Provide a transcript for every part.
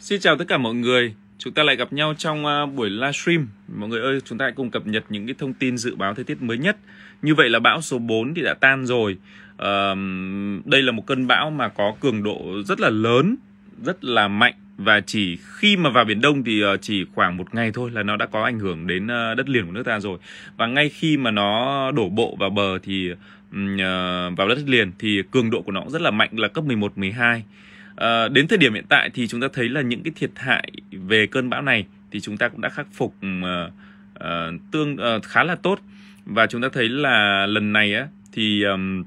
Xin chào tất cả mọi người. Chúng ta lại gặp nhau trong à, buổi livestream. Mọi người ơi, chúng ta hãy cùng cập nhật những cái thông tin dự báo thời tiết mới nhất. Như vậy là bão số 4 thì đã tan rồi. đây là một cơn bão mà có cường độ rất là lớn, rất là mạnh và chỉ khi mà vào biển Đông thì ờ, chỉ khoảng một ngày thôi là nó đã có ảnh hưởng đến ờ, đất liền của nước ta rồi và ngay khi mà nó đổ bộ vào bờ thì ờ, vào đất liền thì cường độ của nó cũng rất là mạnh là cấp 11, 12 Ờ, đến thời điểm hiện tại thì chúng ta thấy là những cái thiệt hại về cơn bão này thì chúng ta cũng đã khắc phục uh, uh, tương uh, khá là tốt và chúng ta thấy là lần này á thì um,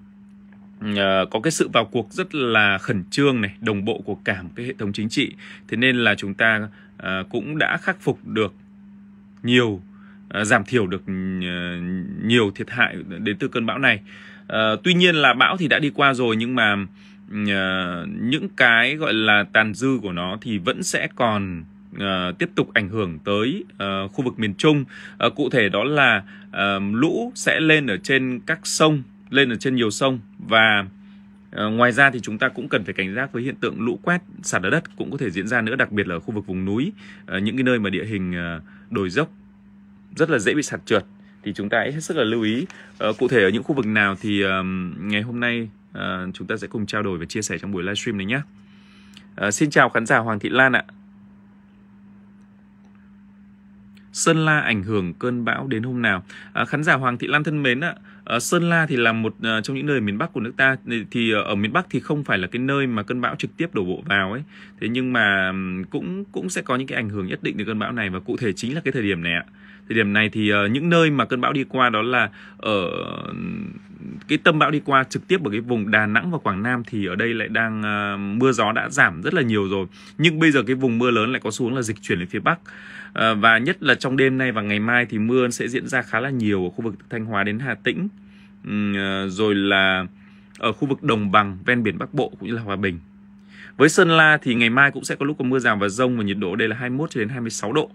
Uh, có cái sự vào cuộc rất là khẩn trương này đồng bộ của cả một cái hệ thống chính trị thế nên là chúng ta uh, cũng đã khắc phục được nhiều giảm thiểu được nhiều thiệt hại đến từ cơn bão này tuy nhiên là bão thì đã đi qua rồi nhưng mà Ờ, những cái gọi là tàn dư của nó thì vẫn sẽ còn ờ, tiếp tục ảnh hưởng tới ờ, khu vực miền Trung. cụ thể đó là lũ sẽ lên ở trên các sông, lên ở trên nhiều sông và ngoài ra thì chúng ta cũng cần phải cảnh giác với hiện tượng lũ quét sạt lở đất cũng có thể diễn ra nữa, đặc biệt là ở khu vực vùng núi, những cái nơi mà địa hình đồi dốc rất là dễ bị sạt trượt thì chúng ta hết sức là lưu ý. cụ thể ở những khu vực nào thì ngày hôm nay Ờ, chúng ta sẽ cùng trao đổi và chia sẻ trong buổi livestream này nhé. Ờ, xin chào khán giả Hoàng Thị Lan ạ. Sơn La ảnh hưởng cơn bão đến hôm nào? À, khán giả Hoàng Thị Lan thân mến ạ, à, Sơn La thì là một à, trong những nơi miền Bắc của nước ta thì ở miền Bắc thì không phải là cái nơi mà cơn bão trực tiếp đổ bộ vào ấy. Thế nhưng mà cũng cũng sẽ có những cái ảnh hưởng nhất định từ cơn bão này và cụ thể chính là cái thời điểm này ạ. Thời điểm này thì uh, những nơi mà cơn bão đi qua đó là ở cái tâm bão đi qua trực tiếp ở cái vùng Đà Nẵng và Quảng Nam thì ở đây lại đang uh, mưa gió đã giảm rất là nhiều rồi. Nhưng bây giờ cái vùng mưa lớn lại có xuống là dịch chuyển lên phía Bắc. Uh, và nhất là trong đêm nay và ngày mai thì mưa sẽ diễn ra khá là nhiều ở khu vực Thanh Hóa đến Hà Tĩnh. Uh, rồi là ở khu vực đồng bằng ven biển Bắc Bộ cũng như là Hòa Bình. Với Sơn La thì ngày mai cũng sẽ có lúc có mưa rào và rông và nhiệt độ đây là 21 cho đến 26 độ.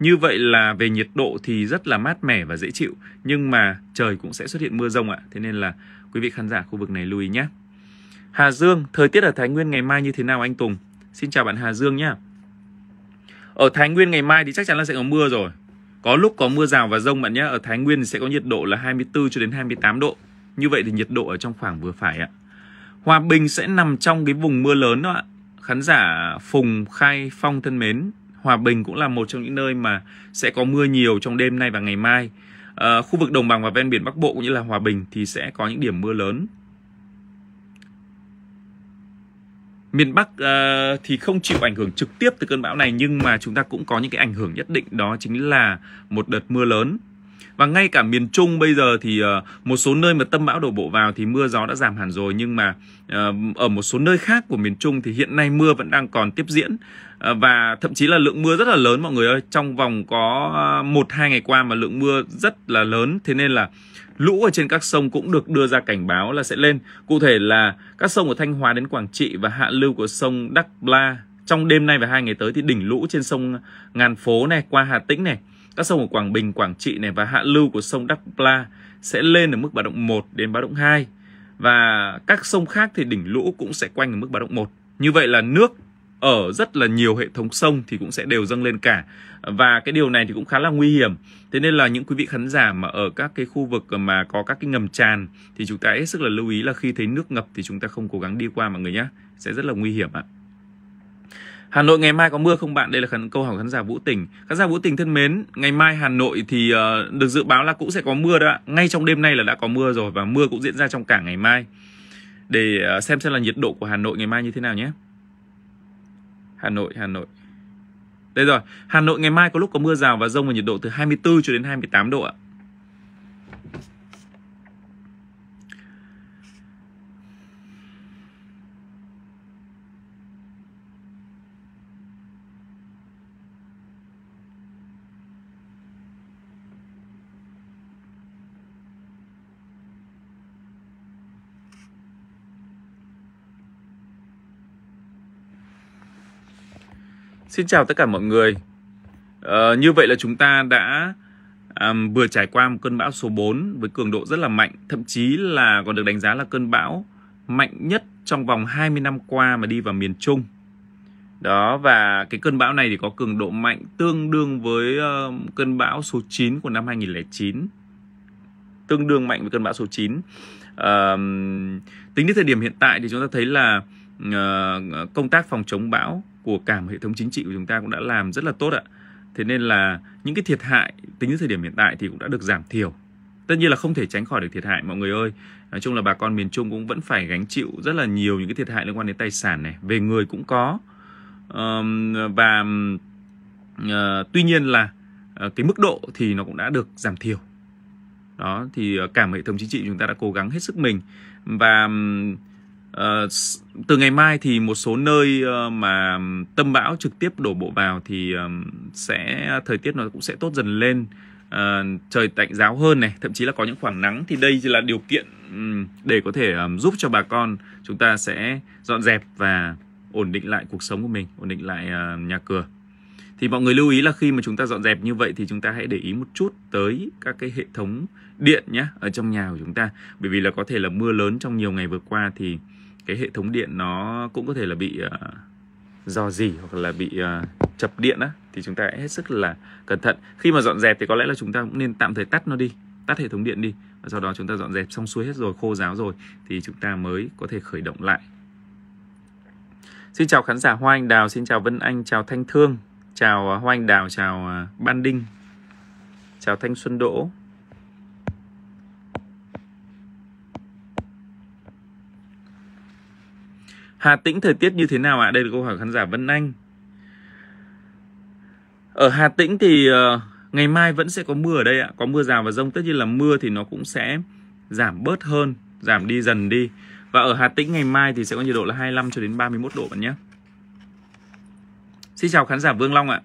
Như vậy là về nhiệt độ thì rất là mát mẻ và dễ chịu Nhưng mà trời cũng sẽ xuất hiện mưa rông ạ Thế nên là quý vị khán giả khu vực này lưu ý nhé Hà Dương, thời tiết ở Thái Nguyên ngày mai như thế nào anh Tùng? Xin chào bạn Hà Dương nhé Ở Thái Nguyên ngày mai thì chắc chắn là sẽ có mưa rồi Có lúc có mưa rào và rông bạn nhé Ở Thái Nguyên thì sẽ có nhiệt độ là 24 cho đến 28 độ Như vậy thì nhiệt độ ở trong khoảng vừa phải ạ Hòa Bình sẽ nằm trong cái vùng mưa lớn đó ạ Khán giả Phùng Khai Phong thân mến Hòa Bình cũng là một trong những nơi mà sẽ có mưa nhiều trong đêm nay và ngày mai. À, khu vực đồng bằng và ven biển Bắc Bộ cũng như là Hòa Bình thì sẽ có những điểm mưa lớn. Miền Bắc uh, thì không chịu ảnh hưởng trực tiếp từ cơn bão này nhưng mà chúng ta cũng có những cái ảnh hưởng nhất định đó chính là một đợt mưa lớn và ngay cả miền Trung bây giờ thì ờ, một số nơi mà tâm bão đổ bộ vào thì mưa gió đã giảm hẳn rồi nhưng mà ờ, ở một số nơi khác của miền Trung thì hiện nay mưa vẫn đang còn tiếp diễn ờ, và thậm chí là lượng mưa rất là lớn mọi người ơi trong vòng có một hai ngày qua mà lượng mưa rất là lớn thế nên là lũ ở trên các sông cũng được đưa ra cảnh báo là sẽ lên cụ thể là các sông ở Thanh Hóa đến Quảng Trị và hạ lưu của sông Đắk La trong đêm nay và hai ngày tới thì đỉnh lũ trên sông Ngàn Phố này qua Hà Tĩnh này các sông ở Quảng Bình, Quảng Trị này và hạ lưu của sông Đắk Pla sẽ lên ở mức báo động 1 đến báo động 2 và các sông khác thì đỉnh lũ cũng sẽ quanh ở mức báo động 1. Như vậy là nước ở rất là nhiều hệ thống sông thì cũng sẽ đều dâng lên cả và cái điều này thì cũng khá là nguy hiểm thế nên là những quý vị khán giả mà ở các cái khu vực mà có các cái ngầm tràn thì chúng ta hết sức là lưu ý là khi thấy nước ngập thì chúng ta không cố gắng đi qua mọi người nhé sẽ rất là nguy hiểm ạ à. Hà Nội ngày mai có mưa không bạn? Đây là khẩn câu hỏi khán giả Vũ Tình. Khán giả Vũ Tình thân mến, ngày mai Hà Nội thì uh, được dự báo là cũng sẽ có mưa đó ạ. Ngay trong đêm nay là đã có mưa rồi và mưa cũng diễn ra trong cả ngày mai. Để uh, xem xem là nhiệt độ của Hà Nội ngày mai như thế nào nhé. Hà Nội, Hà Nội. Đây rồi, Hà Nội ngày mai có lúc có mưa rào và rông và nhiệt độ từ 24 cho đến 28 độ ạ. Xin chào tất cả mọi người à, Như vậy là chúng ta đã à, vừa trải qua một cơn bão số 4 với cường độ rất là mạnh Thậm chí là còn được đánh giá là cơn bão mạnh nhất trong vòng 20 năm qua mà đi vào miền Trung đó và cái cơn bão này thì có cường độ mạnh tương đương với uh, cơn bão số 9 của năm 2009 tương đương mạnh với cơn bão số 9 uh, tính đến thời điểm hiện tại thì chúng ta thấy là ờ, công tác phòng chống bão của cả một hệ thống chính trị của chúng ta cũng đã làm rất là tốt ạ. Thế nên là những cái thiệt hại tính đến thời điểm hiện tại thì cũng đã được giảm thiểu. Tất nhiên là không thể tránh khỏi được thiệt hại mọi người ơi. Nói chung là bà con miền Trung cũng vẫn phải gánh chịu rất là nhiều những cái thiệt hại liên quan đến tài sản này, về người cũng có. Và ờ, tuy nhiên là ờ, cái mức độ thì nó cũng đã được giảm thiểu. Đó thì ờ, cả hệ thống chính trị chúng ta đã cố gắng hết sức mình và Ờ, từ ngày mai thì một số nơi ờ, mà tâm bão trực tiếp đổ bộ vào thì ờ, sẽ thời tiết nó cũng sẽ tốt dần lên trời tạnh giáo hơn này thậm chí là có những khoảng nắng thì đây là điều kiện để có thể giúp cho bà con chúng ta sẽ dọn dẹp và ổn định lại cuộc sống của mình ổn định lại nhà cửa thì mọi người lưu ý là khi mà chúng ta dọn dẹp như vậy thì chúng ta hãy để ý một chút tới các cái hệ thống điện nhé ở trong nhà của chúng ta bởi vì là có thể là mưa lớn trong nhiều ngày vừa qua thì cái hệ thống điện nó cũng có thể là bị uh, do gì hoặc là bị uh, chập điện á thì chúng ta hết sức là cẩn thận khi mà dọn dẹp thì có lẽ là chúng ta cũng nên tạm thời tắt nó đi tắt hệ thống điện đi và sau đó chúng ta dọn dẹp xong xuôi hết rồi khô ráo rồi thì chúng ta mới có thể khởi động lại xin chào khán giả Hoa Anh Đào xin chào Vân Anh chào Thanh Thương chào ờ, Hoa Anh Đào chào ờ, Ban Đinh chào Thanh Xuân Đỗ Hà Tĩnh thời tiết như thế nào ạ? Đây là câu hỏi khán giả Vân Anh. Ở Hà Tĩnh thì ờ, ngày mai vẫn sẽ có mưa ở đây ạ. Có mưa rào và rông. Tất nhiên là mưa thì nó cũng sẽ giảm bớt hơn, giảm đi dần đi. Và ở Hà Tĩnh ngày mai thì sẽ có nhiệt độ là 25 cho đến 31 độ bạn nhé. Xin chào khán giả Vương Long ạ.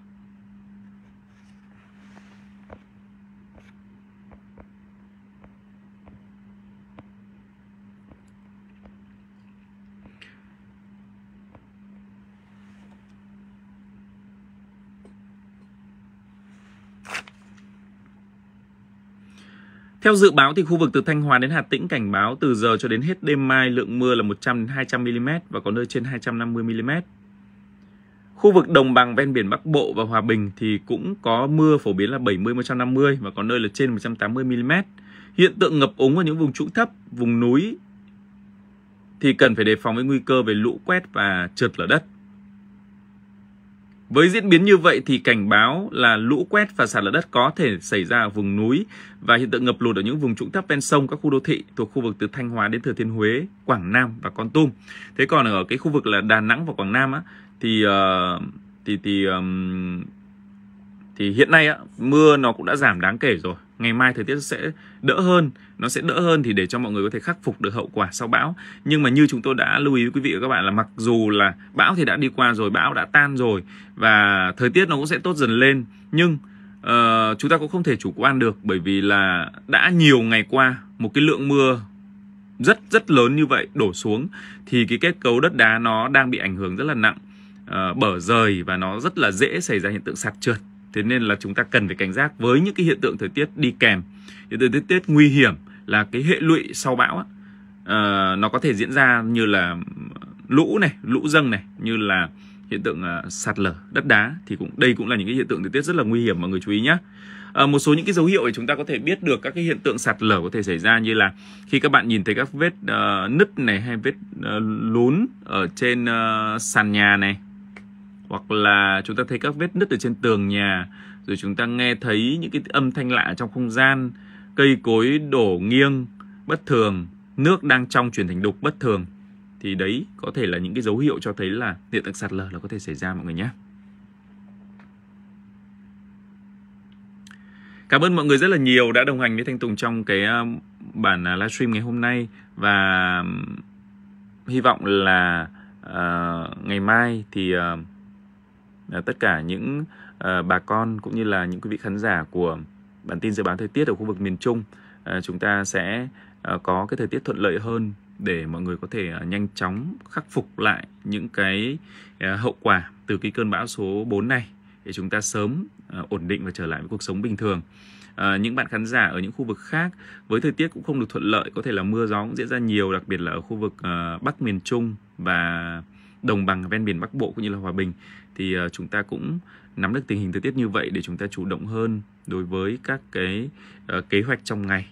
Theo dự báo thì khu vực từ Thanh Hóa đến Hà Tĩnh cảnh báo từ giờ cho đến hết đêm mai lượng mưa là 100 đến 200 mm và có nơi trên 250 mm. Khu vực đồng bằng ven biển Bắc Bộ và Hòa Bình thì cũng có mưa phổ biến là 70 150 và có nơi là trên 180 mm. Hiện tượng ngập úng ở những vùng trũng thấp, vùng núi thì cần phải đề phòng với nguy cơ về lũ quét và trượt lở đất. Với diễn biến như vậy thì cảnh báo là lũ quét và sạt lở đất có thể xảy ra ở vùng núi và hiện tượng ngập lụt ở những vùng trũng thấp ven sông các khu đô thị thuộc khu vực từ Thanh Hóa đến Thừa Thiên Huế, Quảng Nam và Con Tum. Thế còn ở cái khu vực là Đà Nẵng và Quảng Nam á thì uh, thì thì thì hiện nay á, mưa nó cũng đã giảm đáng kể rồi ngày mai thời tiết sẽ đỡ hơn nó sẽ đỡ hơn thì để cho mọi người có thể khắc phục được hậu quả sau bão nhưng mà như chúng tôi đã lưu ý với quý vị và các bạn là mặc dù là bão thì đã đi qua rồi bão đã tan rồi và thời tiết nó cũng sẽ tốt dần lên nhưng uh, chúng ta cũng không thể chủ quan được bởi vì là đã nhiều ngày qua một cái lượng mưa rất rất lớn như vậy đổ xuống thì cái kết cấu đất đá nó đang bị ảnh hưởng rất là nặng uh, bở rời và nó rất là dễ xảy ra hiện tượng sạt trượt thế nên là chúng ta cần phải cảnh giác với những cái hiện tượng thời tiết đi kèm hiện tượng thời tiết nguy hiểm là cái hệ lụy sau bão uh, nó có thể diễn ra như là lũ này lũ dâng này như là hiện tượng uh, sạt lở đất đá thì cũng đây cũng là những cái hiện tượng thời tiết rất là nguy hiểm mọi người chú ý nhé à, ờ, một số những cái dấu hiệu để chúng ta có thể biết được các cái hiện tượng sạt lở có thể xảy ra như là khi các bạn nhìn thấy các vết uh, nứt này hay vết uh, lún ở trên uh, sàn nhà này hoặc là chúng ta thấy các vết nứt ở trên tường nhà rồi chúng ta nghe thấy những cái âm thanh lạ trong không gian cây cối đổ nghiêng bất thường nước đang trong chuyển thành đục bất thường thì đấy có thể là những cái dấu hiệu cho thấy là hiện tượng sạt lở là có thể xảy ra mọi người nhé Cảm ơn mọi người rất là nhiều đã đồng hành với Thanh Tùng trong cái ờ, bản ờ, livestream ngày hôm nay và hy vọng là uh, ngày mai thì uh, Ờ, tất cả những ờ, bà con cũng như là những quý vị khán giả của bản tin dự báo thời tiết ở khu vực miền Trung ờ, chúng ta sẽ có cái thời tiết thuận lợi hơn để mọi người có thể nhanh chóng khắc phục lại những cái hậu quả từ cái cơn bão số 4 này để chúng ta sớm ổn định và trở lại với cuộc sống bình thường. À, những bạn khán giả ở những khu vực khác với thời tiết cũng không được thuận lợi, có thể là mưa gió cũng diễn ra nhiều, đặc biệt là ở khu vực uh, Bắc miền Trung và đồng bằng ven biển Bắc Bộ cũng như là Hòa Bình thì ờ, chúng ta cũng nắm được tình hình thời tiết như vậy để chúng ta chủ động hơn đối với các cái uh, kế hoạch trong ngày.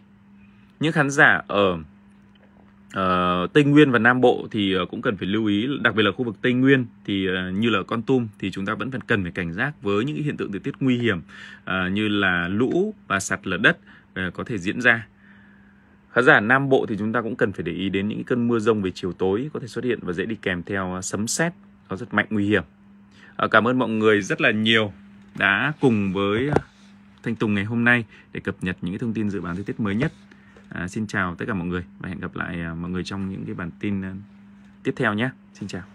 Những khán giả ở uh, Tây Nguyên và Nam Bộ thì uh, cũng cần phải lưu ý, đặc biệt là khu vực Tây Nguyên thì uh, như là Con Tum thì chúng ta vẫn phải cần phải cảnh giác với những hiện tượng thời tiết nguy hiểm uh, như là lũ và sạt lở đất uh, có thể diễn ra. Khán giả Nam Bộ thì chúng ta cũng cần phải để ý đến những cơn mưa rông về chiều tối có thể xuất hiện và dễ đi kèm theo sấm sét, nó rất mạnh nguy hiểm. Ờ, cảm ơn mọi người rất là nhiều đã cùng với à, Thanh Tùng ngày hôm nay để cập nhật những thông tin dự báo thời tiết mới nhất. À, xin chào tất cả mọi người và hẹn gặp lại à, mọi người trong những cái bản tin à, tiếp theo nhé. Xin chào.